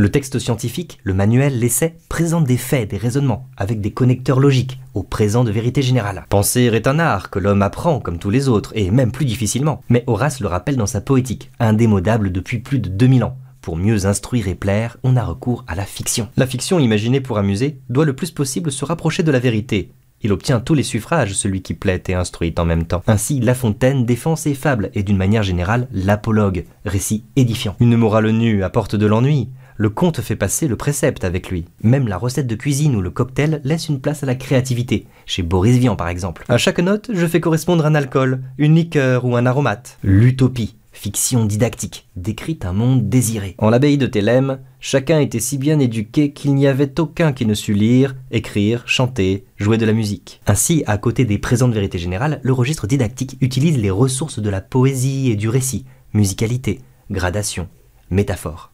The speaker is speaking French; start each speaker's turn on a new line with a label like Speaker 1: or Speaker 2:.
Speaker 1: Le texte scientifique, le manuel, l'essai présentent des faits, des raisonnements, avec des connecteurs logiques, au présent de vérité générale. Penser est un art que l'homme apprend comme tous les autres, et même plus difficilement. Mais Horace le rappelle dans sa poétique, indémodable depuis plus de 2000 ans. Pour mieux instruire et plaire, on a recours à la fiction. La fiction imaginée pour amuser doit le plus possible se rapprocher de la vérité, il obtient tous les suffrages, celui qui plaît et instruit en même temps. Ainsi, La Fontaine défend ses fables et d'une manière générale l'apologue, récit édifiant. Une morale nue apporte de l'ennui, le conte fait passer le précepte avec lui. Même la recette de cuisine ou le cocktail laisse une place à la créativité, chez Boris Vian par exemple. À chaque note, je fais correspondre un alcool, une liqueur ou un aromate. L'utopie, fiction didactique, décrit un monde désiré. En l'abbaye de Thélème, chacun était si bien éduqué qu'il n'y avait aucun qui ne sût lire, écrire, chanter, jouer de la musique. Ainsi, à côté des présentes vérités générales, le registre didactique utilise les ressources de la poésie et du récit, musicalité, gradation, métaphore.